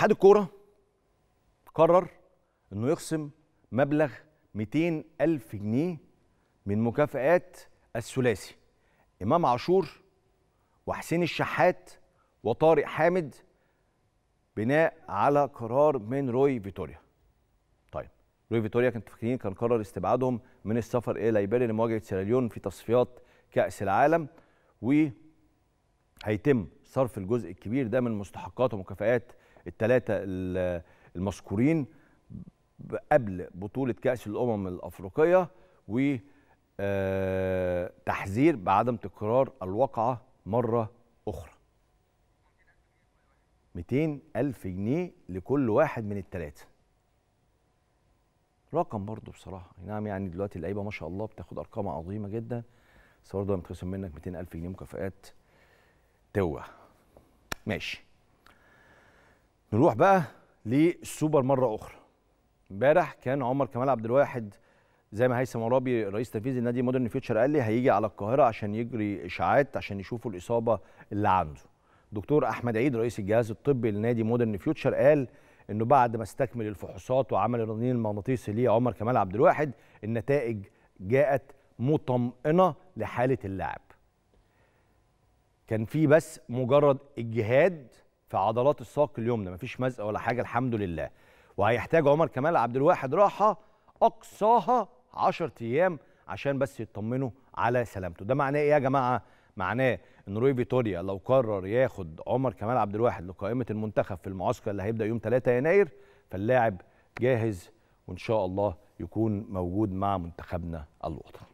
اتحاد الكوره قرر انه يخصم مبلغ 200 ألف جنيه من مكافئات الثلاثي إمام عاشور وحسين الشحات وطارق حامد بناء على قرار من روي فيتوريا طيب روي فيتوريا كانت فاكرين كان قرر استبعادهم من السفر إلى ليبيريا لمواجهة سيراليون في تصفيات كأس العالم وهيتم صرف الجزء الكبير ده من مستحقات ومكافئات الثلاثه المذكورين قبل بطوله كاس الامم الافريقيه و آه، تحذير بعدم تكرار الواقعه مره اخرى 200 ألف جنيه لكل واحد من الثلاثة رقم برضه بصراحة نعم يعني دلوقتي اللعيبة ما شاء الله بتاخد أرقام عظيمة جدا بس برضه لما تخصم منك 200 ألف جنيه مكافآت توه ماشي نروح بقى للسوبر مره اخرى امبارح كان عمر كمال عبد الواحد زي ما هيثم عرابي رئيس تنفيذي نادي مودرن فيوتشر قال لي هيجي على القاهره عشان يجري اشاعات عشان يشوفوا الاصابه اللي عنده دكتور احمد عيد رئيس الجهاز الطبي لنادي مودرن فيوتشر قال انه بعد ما استكمل الفحوصات وعمل الرنين المغناطيسي ليه عمر كمال عبد الواحد النتائج جاءت مطمئنه لحاله اللاعب كان في بس مجرد اجهاد في عضلات الساق اليمنى مفيش مزق ولا حاجه الحمد لله وهيحتاج عمر كمال عبد الواحد راحه اقصاها 10 ايام عشان بس يطمنوا على سلامته ده معناه ايه يا جماعه معناه ان روي فيتوريا لو قرر ياخد عمر كمال عبد الواحد لقائمه المنتخب في المعسكر اللي هيبدا يوم 3 يناير فاللاعب جاهز وان شاء الله يكون موجود مع منتخبنا الوطني